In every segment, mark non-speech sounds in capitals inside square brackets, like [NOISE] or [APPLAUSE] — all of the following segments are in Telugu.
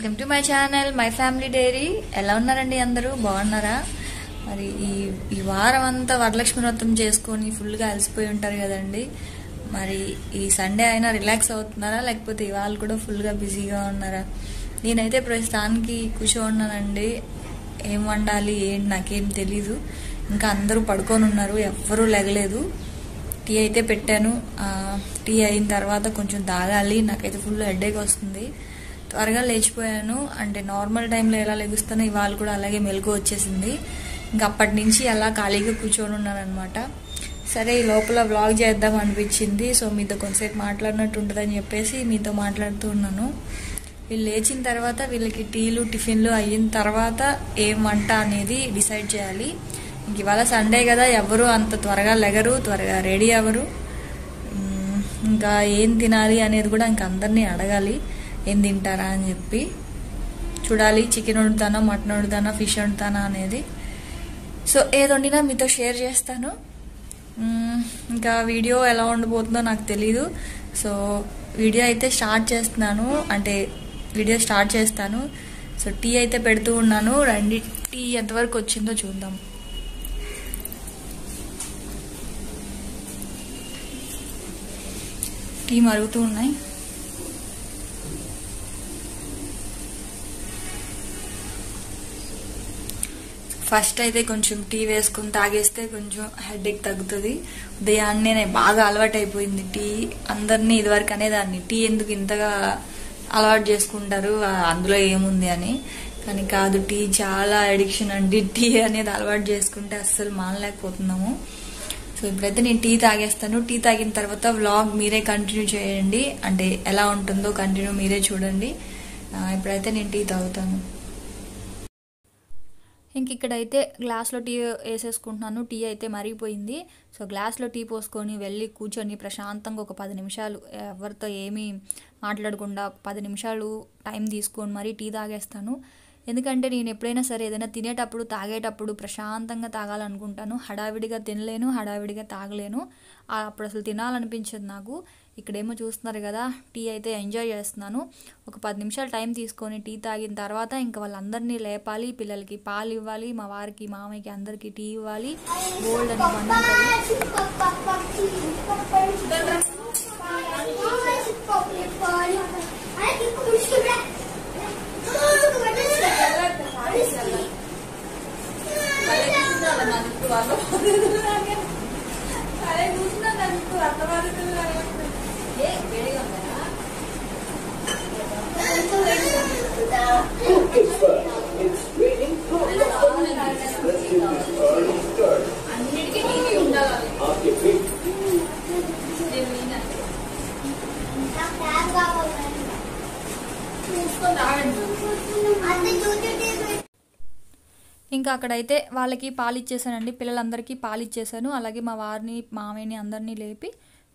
welcome to my channel my family diary ఎలా ఉన్నారండి అందరూ బాగున్నారా మరి ఈ ఈ వారం అంతా వరలక్ష్మి వ్రతం చేసుకొని ఫుల్గా అలసిపోయి ఉంటారు కదండి మరి ఈ సండే అయినా రిలాక్స్ అవుతున్నారా లేకపోతే ఇవాళ కూడా ఫుల్గా బిజీగా ఉన్నారా నేనైతే ప్రస్తుతానికి కూర్చో ఉన్నానండి ఏం వండాలి ఏంటి నాకేం తెలీదు ఇంకా అందరూ పడుకొని ఉన్నారు ఎవ్వరూ లెగలేదు టీ అయితే పెట్టాను టీ అయిన తర్వాత కొంచెం తాగాలి నాకైతే ఫుల్ హెడ్ఏక్ వస్తుంది త్వరగా లేచిపోయాను అంటే నార్మల్ టైంలో ఎలా లెగుస్తానో ఇవాళ కూడా అలాగే మెలకు వచ్చేసింది ఇంకా అప్పటి నుంచి అలా ఖాళీగా కూర్చొని ఉన్నానమాట సరే ఈ లోపల వ్లాగ్ చేద్దాం అనిపించింది సో మీతో కొంతసేపు మాట్లాడినట్టు ఉంటుందని చెప్పేసి మీతో మాట్లాడుతూ ఉన్నాను వీళ్ళు లేచిన తర్వాత వీళ్ళకి టీలు టిఫిన్లు అయిన తర్వాత ఏం వంట అనేది డిసైడ్ చేయాలి ఇంక ఇవాళ సండే కదా ఎవరు అంత త్వరగా లెగరు త్వరగా రెడీ అవ్వరు ఇంకా ఏం తినాలి అనేది కూడా ఇంక అందరినీ అడగాలి ఏం తింటారా అని చెప్పి చూడాలి చికెన్ వండుతానా మటన్ వండుతానా ఫిష్ వండుతానా అనేది సో ఏది వండినా మీతో షేర్ చేస్తాను ఇంకా వీడియో ఎలా ఉండబోతుందో నాకు తెలీదు సో వీడియో అయితే స్టార్ట్ చేస్తున్నాను అంటే వీడియో స్టార్ట్ చేస్తాను సో టీ అయితే పెడుతూ ఉన్నాను రండి టీ ఎంతవరకు వచ్చిందో చూద్దాం టీ మరుగుతూ ఉన్నాయి ఫస్ట్ అయితే కొంచెం టీ వేసుకుని తాగేస్తే కొంచెం హెడ్ఏక్ తగ్గుతుంది ఉదయాన్నే బాగా అలవాటు అయిపోయింది టీ అందరినీ ఇదివరకు అనేదాన్ని టీ ఎందుకు ఇంతగా అలవాటు చేసుకుంటారు అందులో ఏముంది అని కానీ కాదు టీ చాలా అడిక్షన్ అండి టీ అనేది అలవాటు చేసుకుంటే అస్సలు మానలేకపోతున్నాము సో ఇప్పుడైతే నేను టీ తాగేస్తాను టీ తాగిన తర్వాత వ్లాగ్ మీరే కంటిన్యూ చేయండి అంటే ఎలా ఉంటుందో కంటిన్యూ మీరే చూడండి ఇప్పుడైతే నేను టీ తాగుతాను ఇంక ఇక్కడైతే గ్లాస్లో టీ వేసేసుకుంటున్నాను టీ అయితే మరిగిపోయింది సో గ్లాస్లో టీ పోసుకొని వెళ్ళి కూర్చొని ప్రశాంతంగా ఒక పది నిమిషాలు ఎవరితో ఏమీ మాట్లాడకుండా ఒక పది నిమిషాలు టైం తీసుకొని మరీ టీ తాగేస్తాను ఎందుకంటే నేను ఎప్పుడైనా సరే ఏదైనా తినేటప్పుడు తాగేటప్పుడు ప్రశాంతంగా తాగాలనుకుంటాను హడావిడిగా తినలేను హడావిడిగా తాగలేను అప్పుడు అసలు తినాలనిపించదు నాకు ఇక్కడేమో చూస్తున్నారు కదా టీ అయితే ఎంజాయ్ చేస్తున్నాను ఒక పది నిమిషాలు టైం తీసుకొని టీ తాగిన తర్వాత ఇంకా వాళ్ళందరినీ లేపాలి పిల్లలకి పాలు ఇవ్వాలి మా వారికి మామయ్యకి అందరికీ టీ ఇవ్వాలి గోల్డ్ అని ఇంకా అక్కడైతే వాళ్ళకి పాలు ఇచ్చేసానండి పిల్లలందరికీ పాలు ఇచ్చేసాను అలాగే మా వారిని మామయ్యని అందరినీ లేపి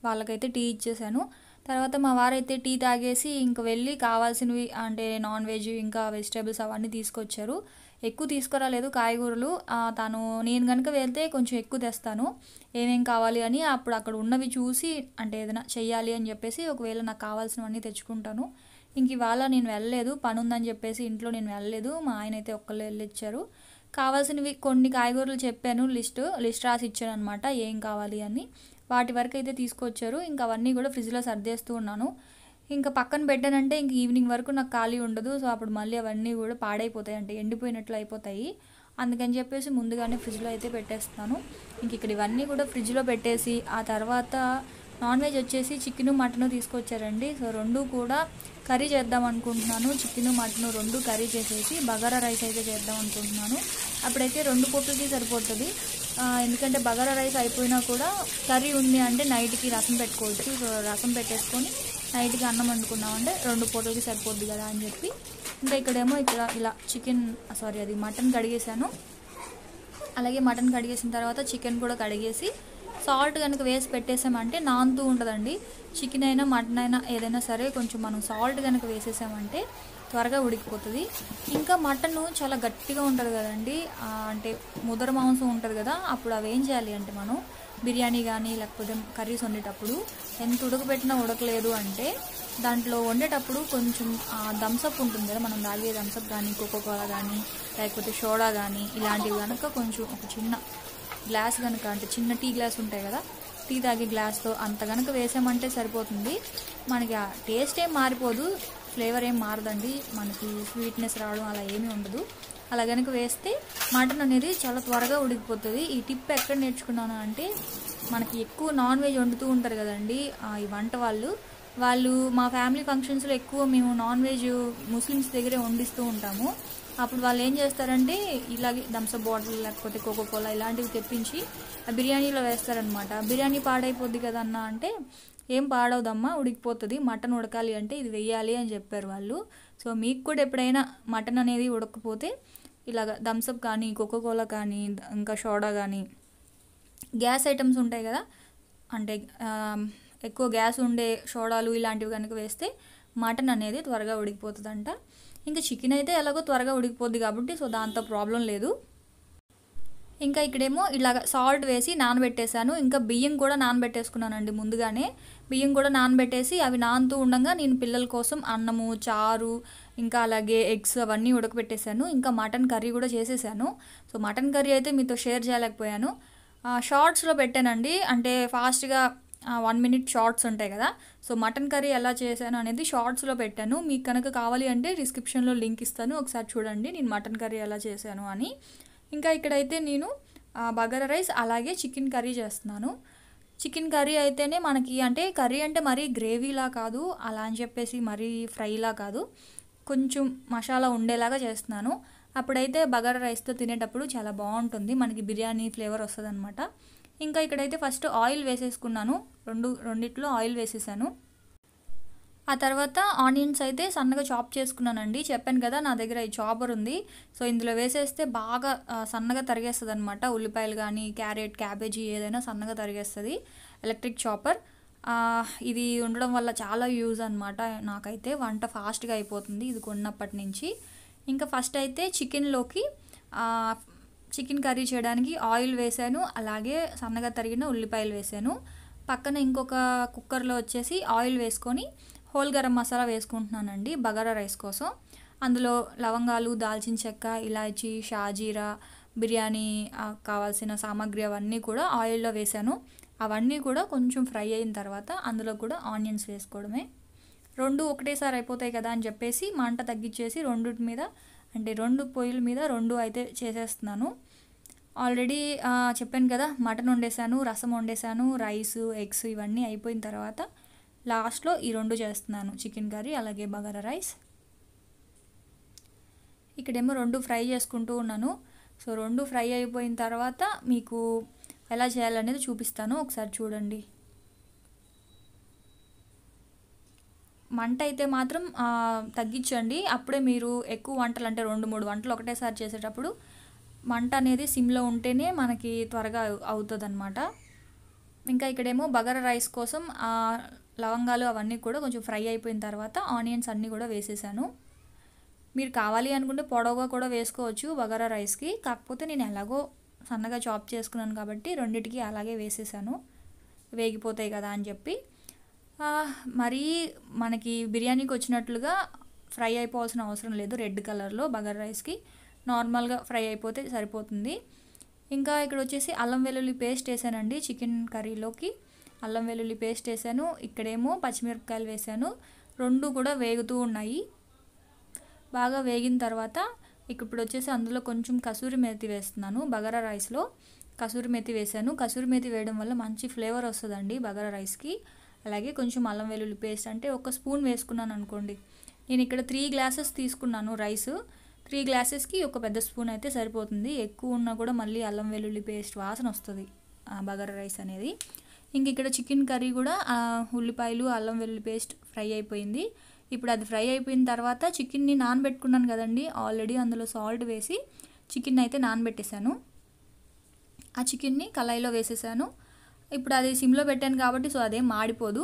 వాళ్ళకైతే టీ ఇచ్చేసాను తర్వాత మా వారైతే టీ తాగేసి ఇంక వెళ్ళి కావాల్సినవి అంటే నాన్ వెజ్ ఇంకా వెజిటేబుల్స్ అవన్నీ తీసుకొచ్చారు ఎక్కువ తీసుకురాలేదు కాయగూరలు తను నేను కనుక వెళ్తే కొంచెం ఎక్కువ తెస్తాను ఏమేం కావాలి అని అప్పుడు అక్కడ ఉన్నవి చూసి అంటే ఏదైనా చెయ్యాలి అని చెప్పేసి ఒకవేళ నాకు కావాల్సినవన్నీ తెచ్చుకుంటాను ఇంక ఇవాళ నేను వెళ్ళలేదు పని ఉందని చెప్పేసి ఇంట్లో నేను వెళ్ళలేదు మా ఆయన అయితే ఒక్కళ్ళు వెళ్ళిచ్చారు కావాల్సినవి కొన్ని కాయగూరలు చెప్పాను లిస్టు లిస్ట్ రాసి ఇచ్చాను అనమాట ఏం కావాలి అని వాటి వరకు అయితే తీసుకొచ్చారు ఇంకా అవన్నీ కూడా ఫ్రిడ్జ్లో సర్దేస్తూ ఉన్నాను ఇంకా పక్కన పెట్టానంటే ఇంక ఈవినింగ్ వరకు నాకు ఖాళీ ఉండదు సో అప్పుడు మళ్ళీ అవన్నీ కూడా పాడైపోతాయి అంటే ఎండిపోయినట్లు అయిపోతాయి అందుకని చెప్పేసి ముందుగానే ఫ్రిడ్జ్లో అయితే పెట్టేస్తాను ఇంక ఇక్కడ ఇవన్నీ కూడా ఫ్రిడ్జ్లో పెట్టేసి ఆ తర్వాత నాన్ వెజ్ వచ్చేసి చికెను మటను తీసుకొచ్చారండి సో రెండు కూడా కర్రీ చేద్దాం అనుకుంటున్నాను చికెన్ మటను రెండు కర్రీ చేసేసి బగారా రైస్ అయితే చేద్దాం అనుకుంటున్నాను అప్పుడైతే రెండు పూటలకి సరిపోతుంది ఎందుకంటే బగారా రైస్ అయిపోయినా కూడా కర్రీ ఉంది అంటే నైట్కి రసం పెట్టుకోవచ్చు రసం పెట్టేసుకొని నైట్కి అన్నం వండుకున్నామంటే రెండు పూటలకి సరిపోద్ది కదా అని చెప్పి ఇంకా ఇక్కడేమో ఇక్కడ ఇలా చికెన్ సారీ అది మటన్ కడిగేశాను అలాగే మటన్ కడిగేసిన తర్వాత చికెన్ కూడా కడిగేసి సాల్ట్ కనుక వేసి పెట్టేసామంటే నాంతూ ఉండదండి చికెన్ అయినా మటన్ అయినా ఏదైనా సరే కొంచెం మనం సాల్ట్ కనుక వేసేసామంటే త్వరగా ఉడికిపోతుంది ఇంకా మటన్ చాలా గట్టిగా ఉంటుంది కదండి అంటే ముదర మాంసం ఉంటుంది కదా అప్పుడు అవి ఏం చేయాలి అంటే మనం బిర్యానీ కానీ లేకపోతే కర్రీస్ వండేటప్పుడు ఎంత ఉడకబెట్టినా ఉడకలేదు అంటే దాంట్లో వండేటప్పుడు కొంచెం థమ్సప్ ఉంటుంది కదా మనం దాగే థమ్సప్ కానీ కోకోకోలా కానీ లేకపోతే సోడా కానీ ఇలాంటివి కనుక కొంచెం ఒక చిన్న గ్లాస్ కనుక అంటే చిన్న టీ గ్లాస్ ఉంటాయి కదా టీ తాగే గ్లాస్లో అంత కనుక వేసామంటే సరిపోతుంది మనకి ఆ టేస్ట్ ఏం మారిపోదు ఫ్లేవర్ ఏం మారదండి మనకి స్వీట్నెస్ రావడం అలా ఏమీ ఉండదు అలా కనుక వేస్తే మటన్ అనేది చాలా త్వరగా ఉడికిపోతుంది ఈ టిప్ ఎక్కడ నేర్చుకున్నాను అంటే మనకి ఎక్కువ నాన్ వెజ్ వండుతూ ఉంటారు కదండి ఈ వంట వాళ్ళు వాళ్ళు మా ఫ్యామిలీ ఫంక్షన్స్లో ఎక్కువ మేము నాన్ వెజ్ ముస్లిమ్స్ దగ్గరే వండిస్తూ ఉంటాము అప్పుడు వాళ్ళు ఏం చేస్తారంటే ఇలాగే థమ్సప్ బాటిల్ లేకపోతే కోకోకోలా ఇలాంటివి తెప్పించి ఆ బిర్యానీలో వేస్తారనమాట బిర్యానీ పాడైపోద్ది కదన్నా అంటే ఏం పాడవదమ్మా ఉడికిపోతుంది మటన్ ఉడకాలి అంటే ఇది వెయ్యాలి అని చెప్పారు వాళ్ళు సో మీకు కూడా ఎప్పుడైనా మటన్ అనేది ఉడకపోతే ఇలాగ థమ్సప్ కానీ కోకో కోలా కానీ ఇంకా సోడా కానీ గ్యాస్ ఐటమ్స్ ఉంటాయి కదా అంటే ఎక్కువ గ్యాస్ ఉండే సోడాలు ఇలాంటివి కనుక వేస్తే మటన్ అనేది త్వరగా ఉడికిపోతుందంట ఇంకా చికెన్ అయితే ఎలాగో త్వరగా ఉడికిపోద్ది కాబట్టి సో దాంతో ప్రాబ్లం లేదు ఇంకా ఇక్కడేమో ఇలాగ సాల్ట్ వేసి నానబెట్టేశాను ఇంకా బియ్యం కూడా నానబెట్టేసుకున్నానండి ముందుగానే బియ్యం కూడా నానబెట్టేసి అవి నాన్తూ ఉండగా నేను పిల్లల కోసం అన్నము చారు ఇంకా అలాగే ఎగ్స్ అవన్నీ ఉడకబెట్టేశాను ఇంకా మటన్ కర్రీ కూడా చేసేసాను సో మటన్ కర్రీ అయితే మీతో షేర్ చేయలేకపోయాను షార్ట్స్లో పెట్టానండి అంటే ఫాస్ట్గా వన్ మినిట్ షార్ట్స్ ఉంటాయి కదా సో మటన్ కర్రీ ఎలా చేశాను అనేది షార్ట్స్లో పెట్టాను మీకు కనుక కావాలి అంటే డిస్క్రిప్షన్లో లింక్ ఇస్తాను ఒకసారి చూడండి నేను మటన్ కర్రీ ఎలా చేశాను అని ఇంకా ఇక్కడైతే నేను బగారా రైస్ అలాగే చికెన్ కర్రీ చేస్తున్నాను చికెన్ కర్రీ అయితేనే మనకి అంటే కర్రీ అంటే మరీ గ్రేవీలా కాదు అలా అని చెప్పేసి మరీ ఫ్రైలా కాదు కొంచెం మసాలా ఉండేలాగా చేస్తున్నాను అప్పుడైతే బగారా రైస్తో తినేటప్పుడు చాలా బాగుంటుంది మనకి బిర్యానీ ఫ్లేవర్ వస్తుంది ఇంకా ఇక్కడైతే ఫస్ట్ ఆయిల్ వేసేసుకున్నాను రెండు రెండిట్లో ఆయిల్ వేసేసాను ఆ తర్వాత ఆనియన్స్ అయితే సన్నగా చాప్ చేసుకున్నానండి చెప్పాను కదా నా దగ్గర ఈ చాపర్ ఉంది సో ఇందులో వేసేస్తే బాగా సన్నగా తరిగేస్తుంది అనమాట ఉల్లిపాయలు కానీ క్యారెట్ క్యాబేజీ ఏదైనా సన్నగా తరిగేస్తుంది ఎలక్ట్రిక్ చాపర్ ఇది ఉండడం వల్ల చాలా యూజ్ అనమాట నాకైతే వంట ఫాస్ట్గా అయిపోతుంది ఇది కొన్నప్పటి నుంచి ఇంకా ఫస్ట్ అయితే చికెన్లోకి చికెన్ కర్రీ చేయడానికి ఆయిల్ వేసాను అలాగే సన్నగా తరిగిన ఉల్లిపాయలు వేసాను పక్కన ఇంకొక కుక్కర్లో వచ్చేసి ఆయిల్ వేసుకొని హోల్ గరం మసాలా వేసుకుంటున్నానండి బగారా రైస్ కోసం అందులో లవంగాలు దాల్చిన చెక్క ఇలాచీ షాజీరా బిర్యానీ కావాల్సిన సామాగ్రి అవన్నీ కూడా ఆయిల్లో వేశాను అవన్నీ కూడా కొంచెం ఫ్రై అయిన తర్వాత అందులో కూడా ఆనియన్స్ వేసుకోవడమే రెండు ఒకటేసారి అయిపోతాయి కదా అని చెప్పేసి మంట తగ్గించేసి రెండింటి మీద అంటే రెండు పొయ్యిల మీద రెండు అయితే చేసేస్తున్నాను ఆల్రెడీ చెప్పాను కదా మటన్ వండేసాను రసం వండేసాను రైస్ ఎగ్స్ ఇవన్నీ అయిపోయిన తర్వాత లాస్ట్లో ఈ రెండు చేస్తున్నాను చికెన్ కర్రీ అలాగే బగారా రైస్ ఇక్కడేమో రెండు ఫ్రై చేసుకుంటూ ఉన్నాను సో రెండు ఫ్రై అయిపోయిన తర్వాత మీకు ఎలా చేయాలనేది చూపిస్తాను ఒకసారి చూడండి మంట అయితే మాత్రం తగ్గించండి అప్పుడే మీరు ఎక్కువ వంటలు అంటే రెండు మూడు వంటలు ఒకటేసారి చేసేటప్పుడు మంట అనేది సిమ్లో ఉంటేనే మనకి త్వరగా అవుతుంది అనమాట ఇంకా ఇక్కడేమో బగర రైస్ కోసం లవంగాలు అవన్నీ కూడా కొంచెం ఫ్రై అయిపోయిన తర్వాత ఆనియన్స్ అన్నీ కూడా వేసేసాను మీరు కావాలి అనుకుంటే పొడవుగా కూడా వేసుకోవచ్చు బగారా రైస్కి కాకపోతే నేను ఎలాగో సన్నగా చాప్ చేసుకున్నాను కాబట్టి రెండింటికి అలాగే వేసేసాను వేగిపోతాయి కదా అని చెప్పి మరీ మనకి బిర్యానీకి వచ్చినట్లుగా ఫ్రై అయిపోవాల్సిన అవసరం లేదు రెడ్ కలర్లో బగర్ రైస్కి నార్మల్గా ఫ్రై అయిపోతే సరిపోతుంది ఇంకా ఇక్కడ వచ్చేసి అల్లం వెల్లుల్లి పేస్ట్ వేసానండి చికెన్ కర్రీలోకి అల్లం వెల్లుల్లి పేస్ట్ వేసాను ఇక్కడేమో పచ్చిమిరపకాయలు వేసాను రెండు కూడా వేగుతూ ఉన్నాయి బాగా వేగిన తర్వాత ఇప్పుడు వచ్చేసి అందులో కొంచెం కసూరి మేతి వేస్తున్నాను బగారా రైస్లో కసూరి మేతి వేసాను కసూరి మేతి వేయడం వల్ల మంచి ఫ్లేవర్ వస్తుందండి బగారా రైస్కి అలాగే కొంచెం అల్లం వెల్లుల్లి పేస్ట్ అంటే ఒక స్పూన్ వేసుకున్నాను అనుకోండి నేను ఇక్కడ త్రీ గ్లాసెస్ తీసుకున్నాను రైస్ త్రీ గ్లాసెస్కి ఒక పెద్ద స్పూన్ అయితే సరిపోతుంది ఎక్కువ ఉన్నా కూడా మళ్ళీ అల్లం వెల్లుల్లి పేస్ట్ వాసన వస్తుంది ఆ బగర్ రైస్ అనేది ఇంక ఇక్కడ చికెన్ కర్రీ కూడా ఉల్లిపాయలు అల్లం వెల్లుల్లి పేస్ట్ ఫ్రై అయిపోయింది ఇప్పుడు అది ఫ్రై అయిపోయిన తర్వాత చికెన్ని నానబెట్టుకున్నాను కదండి ఆల్రెడీ అందులో సాల్ట్ వేసి చికెన్ అయితే నానబెట్టేశాను ఆ చికెన్ని కళాయిలో వేసేసాను ఇప్పుడు అది సిమ్లో పెట్టాను కాబట్టి సో అదేం మాడిపోదు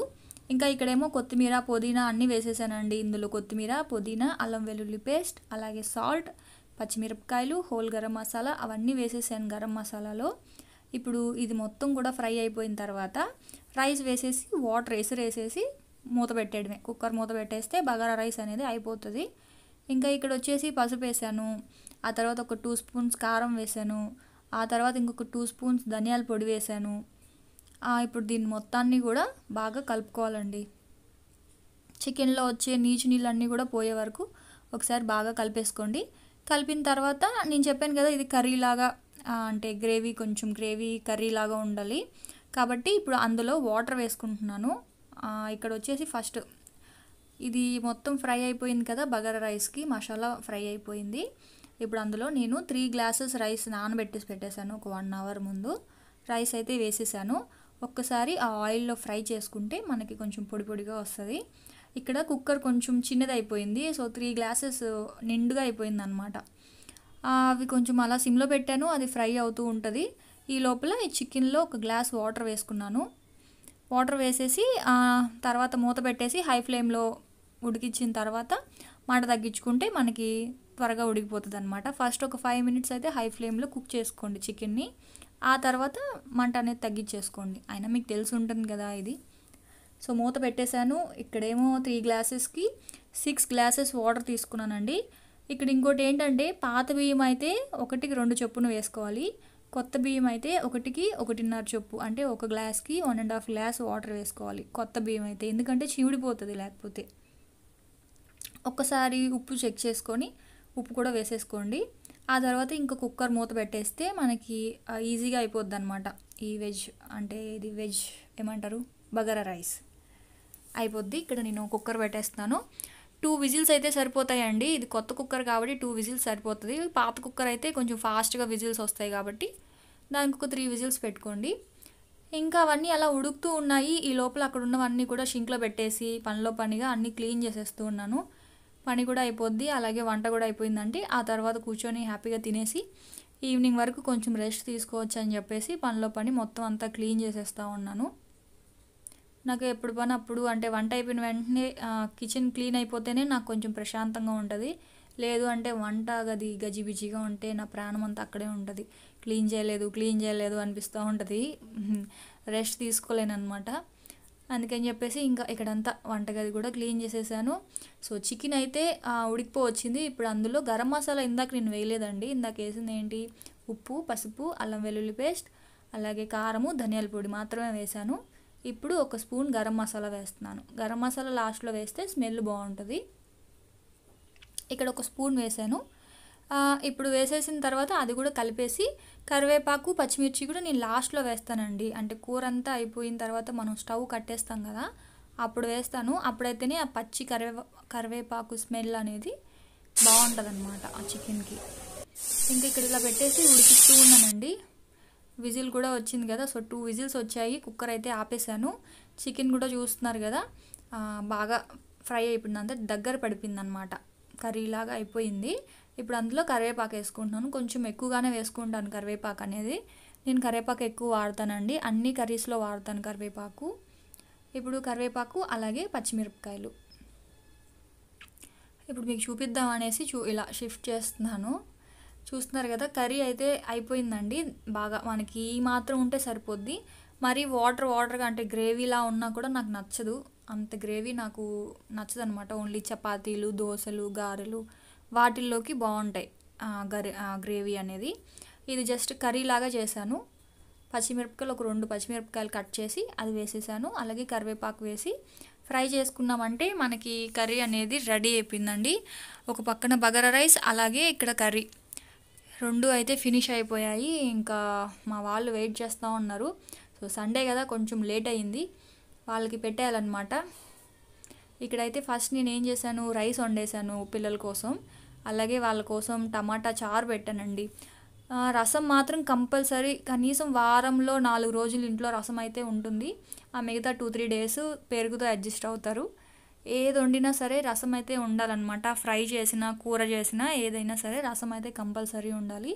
ఇంకా ఇక్కడేమో కొత్తిమీర పుదీనా అన్నీ వేసేసానండి ఇందులో కొత్తిమీర పుదీనా అల్లం వెల్లుల్లి పేస్ట్ అలాగే సాల్ట్ పచ్చిమిరపకాయలు హోల్ గరం మసాలా అవన్నీ వేసేసాను గరం మసాలాలో ఇప్పుడు ఇది మొత్తం కూడా ఫ్రై అయిపోయిన తర్వాత రైస్ వేసేసి వాటర్ వేసి వేసేసి మూత పెట్టేయడమే కుక్కర్ మూత పెట్టేస్తే బగారా రైస్ అనేది అయిపోతుంది ఇంకా ఇక్కడ వచ్చేసి పసుపు వేసాను ఆ తర్వాత ఒక టూ స్పూన్స్ కారం వేసాను ఆ తర్వాత ఇంకొక టూ స్పూన్స్ ధనియాల పొడి వేసాను ఇప్పుడు దీన్ని మొత్తాన్ని కూడా బాగా కలుపుకోవాలండి చికెన్లో వచ్చే నీచు నీళ్ళన్నీ కూడా పోయే వరకు ఒకసారి బాగా కలిపేసుకోండి కలిపిన తర్వాత నేను చెప్పాను కదా ఇది కర్రీలాగా అంటే గ్రేవీ కొంచెం గ్రేవీ కర్రీలాగా ఉండాలి కాబట్టి ఇప్పుడు అందులో వాటర్ వేసుకుంటున్నాను ఇక్కడ వచ్చేసి ఫస్ట్ ఇది మొత్తం ఫ్రై అయిపోయింది కదా బగర్ రైస్కి మసాలా ఫ్రై అయిపోయింది ఇప్పుడు అందులో నేను త్రీ గ్లాసెస్ రైస్ నానబెట్టేసి పెట్టేశాను ఒక వన్ అవర్ ముందు రైస్ అయితే వేసేసాను ఒక్కసారి ఆ ఆయిల్లో ఫ్రై చేసుకుంటే మనకి కొంచెం పొడి పొడిగా వస్తుంది ఇక్కడ కుక్కర్ కొంచెం చిన్నది అయిపోయింది సో త్రీ గ్లాసెస్ నిండుగా అయిపోయింది అనమాట అవి కొంచెం అలా సిమ్లో పెట్టాను అది ఫ్రై అవుతూ ఉంటుంది ఈ లోపల ఈ చికెన్లో ఒక గ్లాస్ వాటర్ వేసుకున్నాను వాటర్ వేసేసి తర్వాత మూత పెట్టేసి హై ఫ్లేమ్లో ఉడికించిన తర్వాత మంట తగ్గించుకుంటే మనకి త్వరగా ఉడికిపోతుంది అనమాట ఫస్ట్ ఒక ఫైవ్ మినిట్స్ అయితే హై ఫ్లేమ్లో కుక్ చేసుకోండి చికెన్ని ఆ తర్వాత మంట అనేది తగ్గించేసుకోండి అయినా మీకు తెలిసి ఉంటుంది కదా ఇది సో మూత పెట్టేశాను ఇక్కడేమో త్రీ గ్లాసెస్కి సిక్స్ గ్లాసెస్ వాటర్ తీసుకున్నానండి ఇక్కడ ఇంకోటి ఏంటంటే పాత బియ్యం అయితే ఒకటికి రెండు చొప్పున వేసుకోవాలి కొత్త బియ్యం అయితే ఒకటికి ఒకటిన్నర చొప్పు అంటే ఒక గ్లాస్కి one and half glass water వేసుకోవాలి కొత్త బియ్యం అయితే ఎందుకంటే చీవిడిపోతుంది లేకపోతే ఒక్కసారి ఉప్పు చెక్ చేసుకొని ఉప్పు కూడా వేసేసుకోండి ఆ తర్వాత ఇంకా కుక్కర్ మూత పెట్టేస్తే మనకి ఈజీగా అయిపోద్ది అనమాట ఈ వెజ్ అంటే ఇది వెజ్ ఏమంటారు బగారా రైస్ అయిపోద్ది ఇక్కడ నేను కుక్కర్ పెట్టేస్తాను టూ విజిల్స్ అయితే సరిపోతాయండి ఇది కొత్త కుక్కర్ కాబట్టి టూ విజిల్స్ సరిపోతుంది పాత కుక్కర్ అయితే కొంచెం ఫాస్ట్గా విజిల్స్ వస్తాయి కాబట్టి దానికి ఒక త్రీ విజిల్స్ పెట్టుకోండి ఇంకా అవన్నీ అలా ఉడుకుతూ ఉన్నాయి ఈ లోపల అక్కడ ఉన్నవన్నీ కూడా షింక్లో పెట్టేసి పనిలో పనిగా అన్నీ క్లీన్ చేసేస్తూ ఉన్నాను పని కూడా అయిపోద్ది అలాగే వంట కూడా అయిపోయిందండి ఆ తర్వాత కూర్చొని హ్యాపీగా తినేసి ఈవినింగ్ వరకు కొంచెం రెస్ట్ తీసుకోవచ్చు అని చెప్పేసి పనిలో పని మొత్తం అంతా క్లీన్ చేసేస్తూ ఉన్నాను నాకు ఎప్పుడు పని అప్పుడు అంటే వంట అయిపోయిన వెంటనే కిచెన్ క్లీన్ అయిపోతేనే నాకు కొంచెం ప్రశాంతంగా ఉంటుంది లేదు అంటే వంట గది గజిబిజిగా ఉంటే నా ప్రాణం అంతా అక్కడే ఉంటుంది క్లీన్ చేయలేదు క్లీన్ చేయలేదు అనిపిస్తూ ఉంటుంది [LAUGHS] రెస్ట్ తీసుకోలేను అనమాట అందుకని చెప్పేసి ఇంకా ఇక్కడంతా వంటగది కూడా క్లీన్ చేసేసాను సో చికెన్ అయితే వచ్చింది ఇప్పుడు అందులో గరం మసాలా ఇందాక నేను వేయలేదండి ఇందాక వేసింది ఏంటి ఉప్పు పసుపు అల్లం వెల్లుల్లి పేస్ట్ అలాగే కారము ధనియాల పొడి మాత్రమే వేశాను ఇప్పుడు ఒక స్పూన్ గరం మసాలా వేస్తున్నాను గరం మసాలా లాస్ట్లో వేస్తే స్మెల్ బాగుంటుంది ఇక్కడ ఒక స్పూన్ వేసాను ఇప్పుడు వేసేసిన తర్వాత అది కూడా కలిపేసి కరివేపాకు పచ్చిమిర్చి కూడా నేను లాస్ట్లో వేస్తానండి అంటే కూర అంతా అయిపోయిన తర్వాత మనం స్టవ్ కట్టేస్తాం కదా అప్పుడు వేస్తాను అప్పుడైతేనే ఆ పచ్చి కరివే కరివేపాకు స్మెల్ అనేది అనమాట ఆ చికెన్కి ఇంకా ఇక్కడ ఇలా పెట్టేసి ఉడికిస్తూ ఉన్నానండి విజిల్ కూడా వచ్చింది కదా సో టూ విజిల్స్ వచ్చాయి కుక్కర్ అయితే ఆపేసాను చికెన్ కూడా చూస్తున్నారు కదా బాగా ఫ్రై అయిపోయింది అంతే దగ్గర పడిపోయింది అనమాట కర్రీలాగా అయిపోయింది ఇప్పుడు అందులో కరివేపాకు వేసుకుంటున్నాను కొంచెం ఎక్కువగానే వేసుకుంటాను కరివేపాకు అనేది నేను కరివేపాకు ఎక్కువ వాడతానండి అన్ని కర్రీస్లో వాడతాను కరివేపాకు ఇప్పుడు కరివేపాకు అలాగే పచ్చిమిరపకాయలు ఇప్పుడు మీకు చూపిద్దాం అనేసి చూ ఇలా షిఫ్ట్ చేస్తున్నాను చూస్తున్నారు కదా కర్రీ అయితే అయిపోయిందండి బాగా మనకి ఈ మాత్రం ఉంటే సరిపోద్ది మరి వాటర్ వాటర్గా అంటే గ్రేవీలా ఉన్నా కూడా నాకు నచ్చదు అంత గ్రేవీ నాకు నచ్చదనమాట ఓన్లీ చపాతీలు దోశలు గారెలు వాటిల్లోకి బాగుంటాయి గరి గ్రేవీ అనేది ఇది జస్ట్ కర్రీ లాగా చేశాను పచ్చిమిరపకాయలు ఒక రెండు పచ్చిమిరపకాయలు కట్ చేసి అది వేసేసాను అలాగే కరివేపాకు వేసి ఫ్రై చేసుకున్నామంటే మనకి కర్రీ అనేది రెడీ అయిపోయిందండి ఒక పక్కన బగర రైస్ అలాగే ఇక్కడ కర్రీ రెండు అయితే ఫినిష్ అయిపోయాయి ఇంకా మా వాళ్ళు వెయిట్ చేస్తూ ఉన్నారు సో సండే కదా కొంచెం లేట్ అయ్యింది వాళ్ళకి పెట్టేయాలన్నమాట ఇక్కడైతే ఫస్ట్ నేను ఏం చేశాను రైస్ వండేసాను పిల్లల కోసం అలాగే వాళ్ళ కోసం టమాటా చారు పెట్టానండి రసం మాత్రం కంపల్సరీ కనీసం వారంలో నాలుగు రోజులు ఇంట్లో రసం అయితే ఉంటుంది ఆ మిగతా టూ త్రీ డేస్ పెరుగుతో అడ్జస్ట్ అవుతారు ఏది వండినా సరే రసం అయితే ఉండాలన్నమాట ఫ్రై చేసినా కూర చేసినా ఏదైనా సరే రసం అయితే కంపల్సరీ ఉండాలి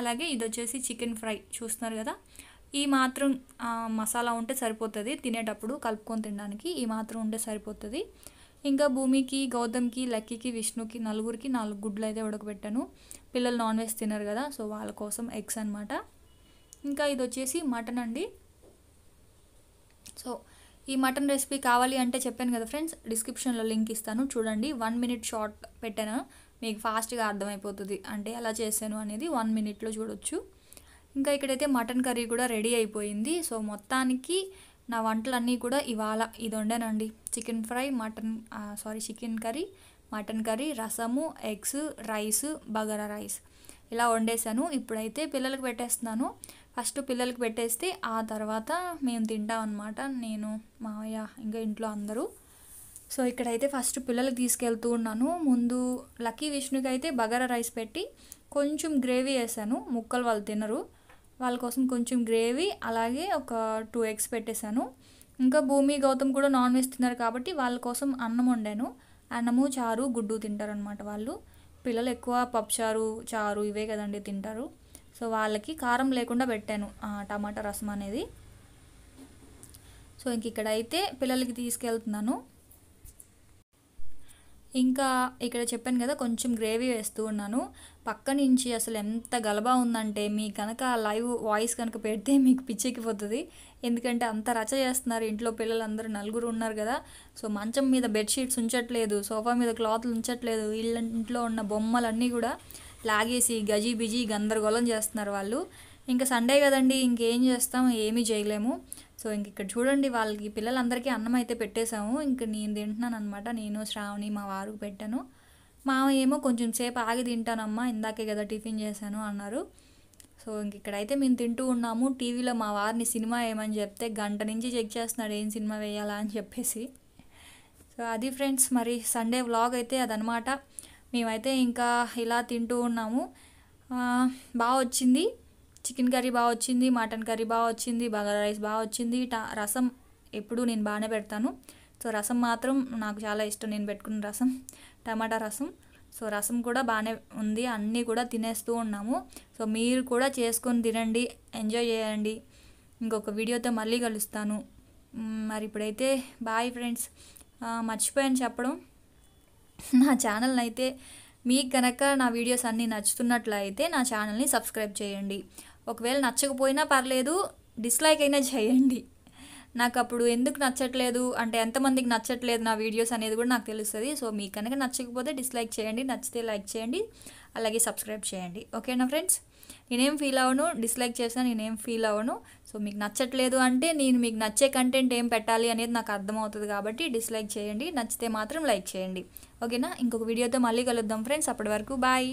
అలాగే ఇది వచ్చేసి చికెన్ ఫ్రై చూస్తున్నారు కదా ఈ మాత్రం మసాలా ఉంటే సరిపోతుంది తినేటప్పుడు కలుపుకొని తినడానికి ఈ మాత్రం ఉంటే సరిపోతుంది ఇంకా భూమికి గౌతమ్కి లక్కీకి విష్ణుకి నలుగురికి నాలుగు గుడ్లు అయితే ఉడకబెట్టాను పిల్లలు నాన్ వెజ్ తినరు కదా సో వాళ్ళ కోసం ఎగ్స్ అనమాట ఇంకా ఇది వచ్చేసి మటన్ అండి సో ఈ మటన్ రెసిపీ కావాలి అంటే చెప్పాను కదా ఫ్రెండ్స్ డిస్క్రిప్షన్లో లింక్ ఇస్తాను చూడండి వన్ మినిట్ షార్ట్ పెట్టాను మీకు ఫాస్ట్గా అర్థమైపోతుంది అంటే ఎలా చేశాను అనేది వన్ మినిట్లో చూడొచ్చు ఇంకా ఇక్కడైతే మటన్ కర్రీ కూడా రెడీ అయిపోయింది సో మొత్తానికి నా వంటలన్నీ కూడా ఇవాళ ఇది వండానండి chicken fry mutton sorry chicken curry mutton curry రసము ఎగ్స్ రైస్ బగారా రైస్ ఇలా వండేసాను ఇప్పుడైతే పిల్లలకు పెట్టేస్తున్నాను ఫస్ట్ పిల్లలకు పెట్టేస్తే ఆ తర్వాత మేము తింటాం అనమాట నేను మావయ్య ఇంకా ఇంట్లో అందరూ సో ఇక్కడైతే ఫస్ట్ పిల్లలకు తీసుకెళ్తూ ఉన్నాను ముందు లక్కీ విష్ణుకి అయితే బగారా రైస్ పెట్టి కొంచెం గ్రేవీ వేసాను ముక్కలు వాళ్ళు తినరు వాళ్ళ కోసం కొంచెం గ్రేవీ అలాగే ఒక టూ ఎగ్స్ పెట్టేశాను ఇంకా భూమి గౌతమ్ కూడా నాన్ వెజ్ తిన్నారు కాబట్టి వాళ్ళ కోసం అన్నం వండాను అన్నము చారు గుడ్డు తింటారు అనమాట వాళ్ళు పిల్లలు ఎక్కువ పప్పుచారు చారు ఇవే కదండి తింటారు సో వాళ్ళకి కారం లేకుండా పెట్టాను టమాటా రసం అనేది సో ఇంక ఇక్కడైతే పిల్లలకి తీసుకెళ్తున్నాను ఇంకా ఇక్కడ చెప్పాను కదా కొంచెం గ్రేవీ వేస్తూ ఉన్నాను పక్క నుంచి అసలు ఎంత గలబా ఉందంటే మీ కనుక లైవ్ వాయిస్ కనుక పెడితే మీకు పిచ్చెక్కిపోతుంది ఎందుకంటే అంత రచ చేస్తున్నారు ఇంట్లో పిల్లలందరూ నలుగురు ఉన్నారు కదా సో మంచం మీద బెడ్షీట్స్ ఉంచట్లేదు సోఫా మీద క్లాత్లు ఉంచట్లేదు వీళ్ళ ఇంట్లో ఉన్న బొమ్మలన్నీ కూడా లాగేసి గజీ బిజీ గందరగోళం చేస్తున్నారు వాళ్ళు ఇంకా సండే కదండి ఇంకేం చేస్తాం ఏమీ చేయలేము సో ఇంక ఇక్కడ చూడండి వాళ్ళకి పిల్లలందరికీ అన్నం అయితే పెట్టేశాము ఇంక నేను తింటున్నాను అనమాట నేను శ్రావణి మా వారు పెట్టాను మామ ఏమో కొంచెం సేపు ఆగి తింటానమ్మా ఇందాకే కదా టిఫిన్ చేశాను అన్నారు సో ఇంక ఇక్కడైతే మేము తింటూ ఉన్నాము టీవీలో మా వారిని సినిమా ఏమని చెప్తే గంట నుంచి చెక్ చేస్తున్నాడు ఏం సినిమా వేయాలా అని చెప్పేసి సో అది ఫ్రెండ్స్ మరి సండే వ్లాగ్ అయితే అదనమాట మేమైతే ఇంకా ఇలా తింటూ ఉన్నాము బాగా వచ్చింది చికెన్ కర్రీ బాగా వచ్చింది మటన్ కర్రీ బాగా వచ్చింది బగారా రైస్ బాగా వచ్చింది రసం ఎప్పుడూ నేను బాగానే పెడతాను సో రసం మాత్రం నాకు చాలా ఇష్టం నేను పెట్టుకున్న రసం టమాటా రసం సో రసం కూడా బాగానే ఉంది అన్నీ కూడా తినేస్తూ ఉన్నాము సో మీరు కూడా చేసుకొని తినండి ఎంజాయ్ చేయండి ఇంకొక వీడియోతో మళ్ళీ కలుస్తాను మరి ఇప్పుడైతే బాయ్ ఫ్రెండ్స్ మర్చిపోయాను చెప్పడం నా ఛానల్ని అయితే మీకు కనుక నా వీడియోస్ అన్నీ నచ్చుతున్నట్లయితే నా ఛానల్ని సబ్స్క్రైబ్ చేయండి ఒకవేళ నచ్చకపోయినా పర్లేదు డిస్లైక్ అయినా చేయండి నాకు అప్పుడు ఎందుకు నచ్చట్లేదు అంటే ఎంతమందికి నచ్చట్లేదు నా వీడియోస్ అనేది కూడా నాకు తెలుస్తుంది సో మీకు కనుక నచ్చకపోతే డిస్లైక్ చేయండి నచ్చితే లైక్ చేయండి అలాగే సబ్స్క్రైబ్ చేయండి ఓకేనా ఫ్రెండ్స్ నేనేం ఫీల్ అవ్వను డిస్లైక్ చేసినా నేనేం ఫీల్ అవ్వను సో మీకు నచ్చట్లేదు అంటే నేను మీకు నచ్చే కంటెంట్ ఏం పెట్టాలి అనేది నాకు అర్థమవుతుంది కాబట్టి డిస్లైక్ చేయండి నచ్చితే మాత్రం లైక్ చేయండి ఓకేనా ఇంకొక వీడియోతో మళ్ళీ కలుద్దాం ఫ్రెండ్స్ అప్పటి వరకు బాయ్